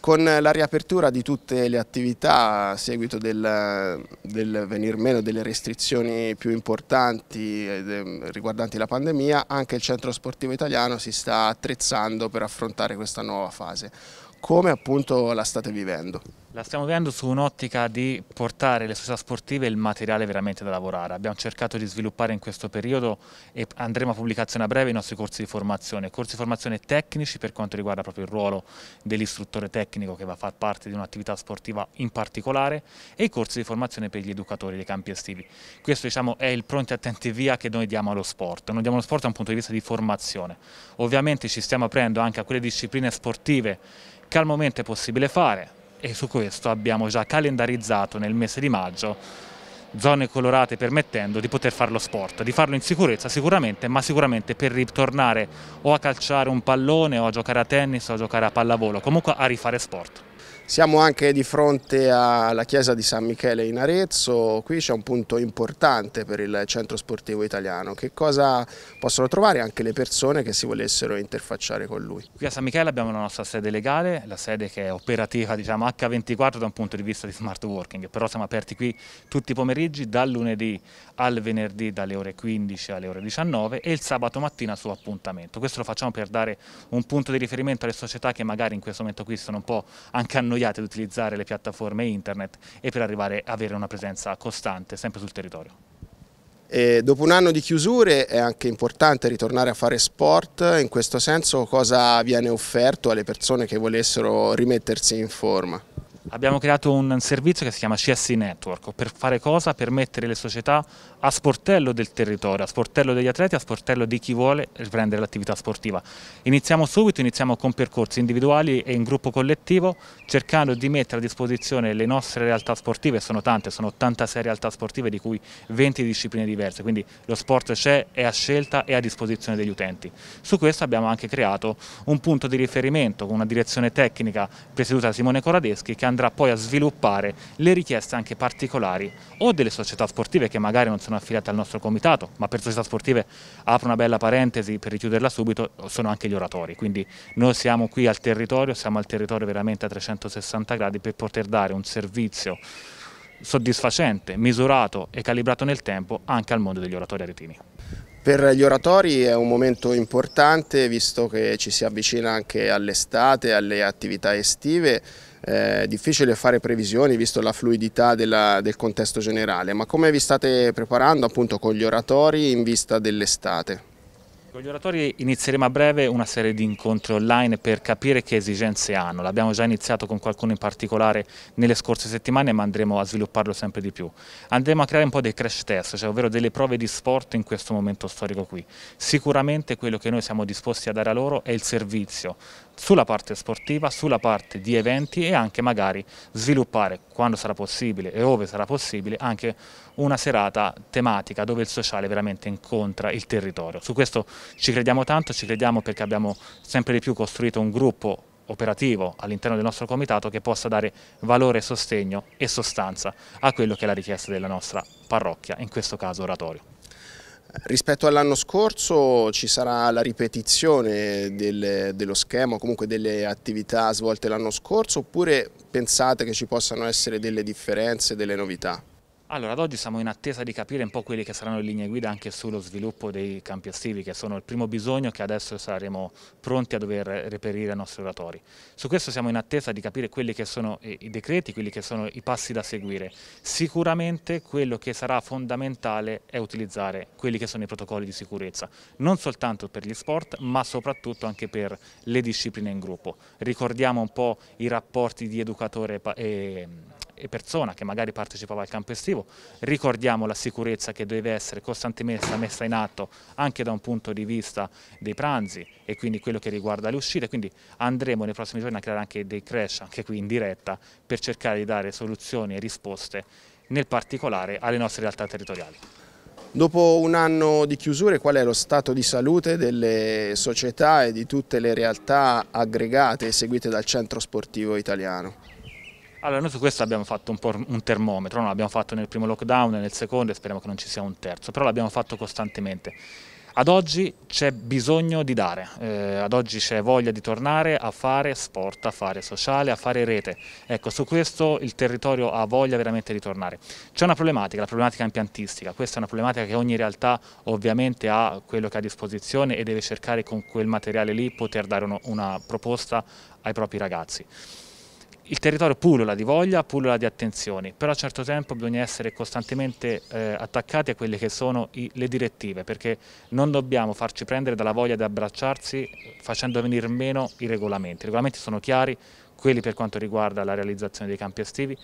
Con la riapertura di tutte le attività a seguito del, del, venir meno delle restrizioni più importanti ehm, riguardanti la pandemia, anche il centro sportivo italiano si sta attrezzando per affrontare questa nuova fase, come appunto la state vivendo. La stiamo vedendo su un'ottica di portare le società sportive il materiale veramente da lavorare. Abbiamo cercato di sviluppare in questo periodo e andremo a pubblicazione a breve i nostri corsi di formazione, corsi di formazione tecnici per quanto riguarda proprio il ruolo dell'istruttore tecnico che va a far parte di un'attività sportiva in particolare e i corsi di formazione per gli educatori dei campi estivi. Questo diciamo, è il pronti attenti via che noi diamo allo sport, noi diamo allo sport da un punto di vista di formazione. Ovviamente ci stiamo aprendo anche a quelle discipline sportive che al momento è possibile fare, e su questo abbiamo già calendarizzato nel mese di maggio zone colorate permettendo di poter fare lo sport, di farlo in sicurezza sicuramente, ma sicuramente per ritornare o a calciare un pallone o a giocare a tennis o a giocare a pallavolo, comunque a rifare sport. Siamo anche di fronte alla chiesa di San Michele in Arezzo, qui c'è un punto importante per il centro sportivo italiano, che cosa possono trovare anche le persone che si volessero interfacciare con lui? Qui a San Michele abbiamo la nostra sede legale, la sede che è operativa diciamo, H24 da un punto di vista di smart working, però siamo aperti qui tutti i pomeriggi dal lunedì al venerdì dalle ore 15 alle ore 19 e il sabato mattina su appuntamento. Questo lo facciamo per dare un punto di riferimento alle società che magari in questo momento qui sono un po' anche annoiate annoiate ad utilizzare le piattaforme internet e per arrivare ad avere una presenza costante sempre sul territorio. E dopo un anno di chiusure è anche importante ritornare a fare sport, in questo senso cosa viene offerto alle persone che volessero rimettersi in forma? abbiamo creato un servizio che si chiama CSI Network, per fare cosa? Per mettere le società a sportello del territorio, a sportello degli atleti, a sportello di chi vuole riprendere l'attività sportiva. Iniziamo subito, iniziamo con percorsi individuali e in gruppo collettivo, cercando di mettere a disposizione le nostre realtà sportive, sono tante, sono 86 realtà sportive di cui 20 discipline diverse, quindi lo sport c'è, è a scelta e a disposizione degli utenti. Su questo abbiamo anche creato un punto di riferimento, con una direzione tecnica presieduta da Simone Coradeschi che andrà andrà poi a sviluppare le richieste anche particolari o delle società sportive che magari non sono affiliate al nostro comitato, ma per società sportive apro una bella parentesi per richiuderla subito, sono anche gli oratori, quindi noi siamo qui al territorio, siamo al territorio veramente a 360 gradi per poter dare un servizio soddisfacente, misurato e calibrato nel tempo anche al mondo degli oratori aretini. Per gli oratori è un momento importante visto che ci si avvicina anche all'estate, alle attività estive. Eh, è difficile fare previsioni visto la fluidità della, del contesto generale, ma come vi state preparando appunto con gli oratori in vista dell'estate? Con gli oratori inizieremo a breve una serie di incontri online per capire che esigenze hanno. L'abbiamo già iniziato con qualcuno in particolare nelle scorse settimane ma andremo a svilupparlo sempre di più. Andremo a creare un po' dei crash test, cioè ovvero delle prove di sport in questo momento storico qui. Sicuramente quello che noi siamo disposti a dare a loro è il servizio, sulla parte sportiva, sulla parte di eventi e anche magari sviluppare quando sarà possibile e ove sarà possibile anche una serata tematica dove il sociale veramente incontra il territorio. Su questo ci crediamo tanto, ci crediamo perché abbiamo sempre di più costruito un gruppo operativo all'interno del nostro comitato che possa dare valore, sostegno e sostanza a quello che è la richiesta della nostra parrocchia, in questo caso oratorio. Rispetto all'anno scorso ci sarà la ripetizione del, dello schema, comunque delle attività svolte l'anno scorso, oppure pensate che ci possano essere delle differenze, delle novità? Allora, ad oggi siamo in attesa di capire un po' quelle che saranno le linee guida anche sullo sviluppo dei campi estivi, che sono il primo bisogno che adesso saremo pronti a dover reperire ai nostri oratori. Su questo siamo in attesa di capire quelli che sono eh, i decreti, quelli che sono i passi da seguire. Sicuramente quello che sarà fondamentale è utilizzare quelli che sono i protocolli di sicurezza, non soltanto per gli sport, ma soprattutto anche per le discipline in gruppo. Ricordiamo un po' i rapporti di educatore e persona che magari partecipava al campo estivo. Ricordiamo la sicurezza che deve essere costantemente messa in atto anche da un punto di vista dei pranzi e quindi quello che riguarda le uscite, quindi andremo nei prossimi giorni a creare anche dei crash, anche qui in diretta, per cercare di dare soluzioni e risposte nel particolare alle nostre realtà territoriali. Dopo un anno di chiusure qual è lo stato di salute delle società e di tutte le realtà aggregate e seguite dal centro sportivo italiano? Allora, noi su questo abbiamo fatto un un termometro, non l'abbiamo fatto nel primo lockdown e nel secondo e speriamo che non ci sia un terzo, però l'abbiamo fatto costantemente. Ad oggi c'è bisogno di dare, eh, ad oggi c'è voglia di tornare a fare sport, a fare sociale, a fare rete. Ecco, su questo il territorio ha voglia veramente di tornare. C'è una problematica, la problematica impiantistica, questa è una problematica che ogni realtà ovviamente ha quello che ha a disposizione e deve cercare con quel materiale lì poter dare uno, una proposta ai propri ragazzi il territorio pullula di voglia, pullula di attenzioni, però a certo tempo bisogna essere costantemente eh, attaccati a quelle che sono i, le direttive, perché non dobbiamo farci prendere dalla voglia di abbracciarsi facendo venire meno i regolamenti. I regolamenti sono chiari, quelli per quanto riguarda la realizzazione dei campi estivi,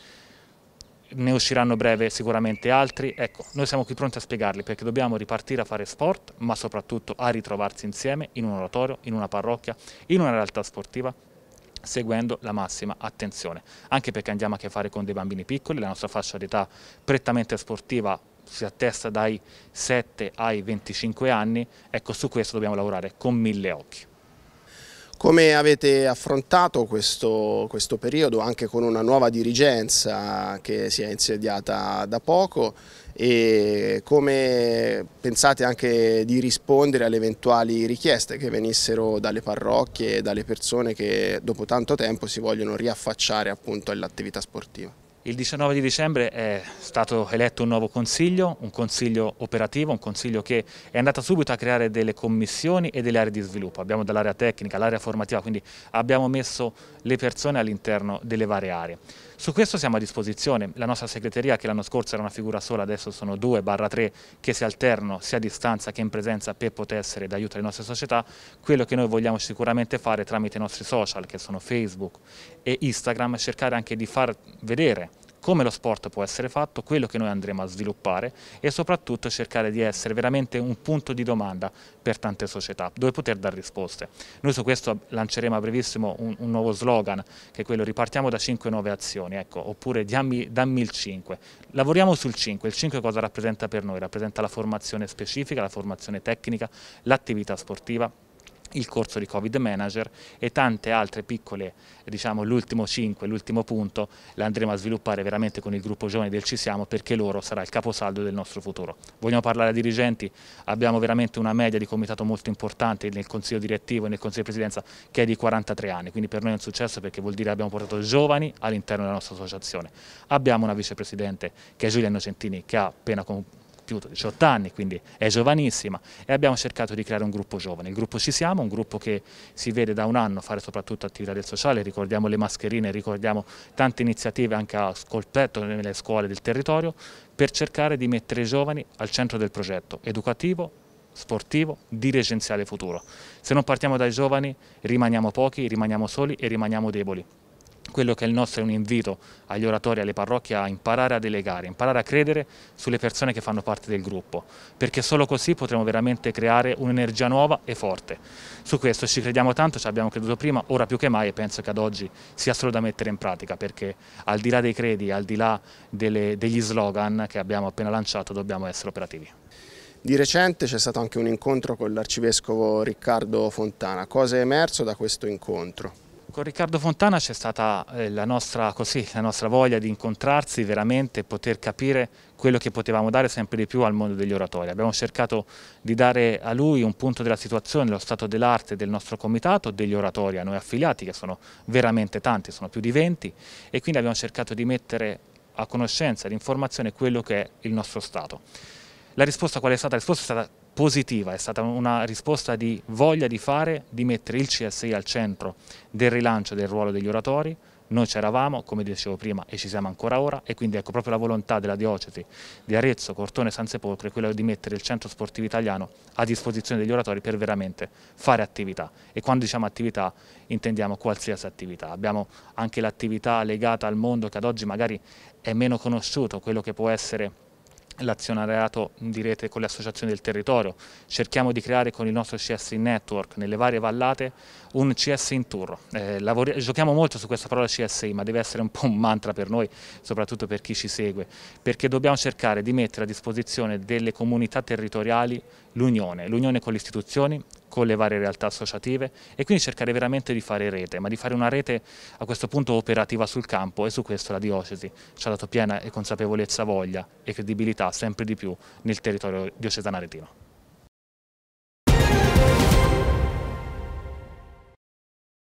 ne usciranno breve sicuramente altri. Ecco, noi siamo qui pronti a spiegarli perché dobbiamo ripartire a fare sport, ma soprattutto a ritrovarsi insieme in un oratorio, in una parrocchia, in una realtà sportiva seguendo la massima attenzione, anche perché andiamo a che fare con dei bambini piccoli, la nostra fascia d'età prettamente sportiva si attesta dai 7 ai 25 anni, ecco su questo dobbiamo lavorare con mille occhi. Come avete affrontato questo, questo periodo anche con una nuova dirigenza che si è insediata da poco? e come pensate anche di rispondere alle eventuali richieste che venissero dalle parrocchie e dalle persone che dopo tanto tempo si vogliono riaffacciare appunto all'attività sportiva. Il 19 di dicembre è stato eletto un nuovo consiglio, un consiglio operativo, un consiglio che è andato subito a creare delle commissioni e delle aree di sviluppo. Abbiamo dall'area tecnica all'area formativa, quindi abbiamo messo le persone all'interno delle varie aree. Su questo siamo a disposizione, la nostra segreteria che l'anno scorso era una figura sola, adesso sono due barra tre che si alternano sia a distanza che in presenza per poter essere d'aiuto alle nostre società, quello che noi vogliamo sicuramente fare tramite i nostri social che sono Facebook e Instagram, cercare anche di far vedere come lo sport può essere fatto, quello che noi andremo a sviluppare e soprattutto cercare di essere veramente un punto di domanda per tante società, dove poter dare risposte. Noi su questo lanceremo a brevissimo un, un nuovo slogan che è quello ripartiamo da 5 nuove azioni, ecco, oppure dammi, dammi il 5. Lavoriamo sul 5, il 5 cosa rappresenta per noi? Rappresenta la formazione specifica, la formazione tecnica, l'attività sportiva il corso di Covid Manager e tante altre piccole, diciamo l'ultimo 5, l'ultimo punto, le andremo a sviluppare veramente con il gruppo giovani del Ci Siamo perché loro sarà il caposaldo del nostro futuro. Vogliamo parlare a dirigenti, abbiamo veramente una media di comitato molto importante nel consiglio direttivo e nel consiglio di presidenza che è di 43 anni, quindi per noi è un successo perché vuol dire che abbiamo portato giovani all'interno della nostra associazione. Abbiamo una vicepresidente che è Giulia Innocentini che ha appena compiuto 18 anni, quindi è giovanissima e abbiamo cercato di creare un gruppo giovane. Il gruppo Ci Siamo, un gruppo che si vede da un anno fare soprattutto attività del sociale, ricordiamo le mascherine, ricordiamo tante iniziative anche a scolpetto nelle scuole del territorio per cercare di mettere i giovani al centro del progetto educativo, sportivo, dirigenziale futuro. Se non partiamo dai giovani rimaniamo pochi, rimaniamo soli e rimaniamo deboli quello che è il nostro è un invito agli oratori, alle parrocchie a imparare a delegare, imparare a credere sulle persone che fanno parte del gruppo, perché solo così potremo veramente creare un'energia nuova e forte. Su questo ci crediamo tanto, ci abbiamo creduto prima, ora più che mai e penso che ad oggi sia solo da mettere in pratica, perché al di là dei credi, al di là delle, degli slogan che abbiamo appena lanciato, dobbiamo essere operativi. Di recente c'è stato anche un incontro con l'arcivescovo Riccardo Fontana. Cosa è emerso da questo incontro? Con Riccardo Fontana c'è stata eh, la nostra, così, la nostra, voglia di incontrarsi veramente e poter capire quello che potevamo dare sempre di più al mondo degli oratori. Abbiamo cercato di dare a lui un punto della situazione, dello stato dell'arte del nostro comitato, degli oratori a noi affiliati, che sono veramente tanti, sono più di 20, e quindi abbiamo cercato di mettere a conoscenza, di informazione quello che è il nostro stato. La risposta qual è stata? La risposta è stata positiva, è stata una risposta di voglia di fare, di mettere il CSI al centro del rilancio del ruolo degli oratori. Noi c'eravamo, come dicevo prima, e ci siamo ancora ora e quindi ecco proprio la volontà della diocesi di Arezzo, Cortone e San Sepolcro è quella di mettere il centro sportivo italiano a disposizione degli oratori per veramente fare attività e quando diciamo attività intendiamo qualsiasi attività. Abbiamo anche l'attività legata al mondo che ad oggi magari è meno conosciuto, quello che può essere l'azionariato di rete con le associazioni del territorio. Cerchiamo di creare con il nostro CS Network, nelle varie vallate, un CS in tour. Eh, giochiamo molto su questa parola CSI, ma deve essere un po' un mantra per noi, soprattutto per chi ci segue, perché dobbiamo cercare di mettere a disposizione delle comunità territoriali l'unione, l'unione con le istituzioni, con le varie realtà associative e quindi cercare veramente di fare rete, ma di fare una rete a questo punto operativa sul campo e su questo la diocesi ci ha dato piena e consapevolezza, voglia e credibilità sempre di più nel territorio diocesano Tino.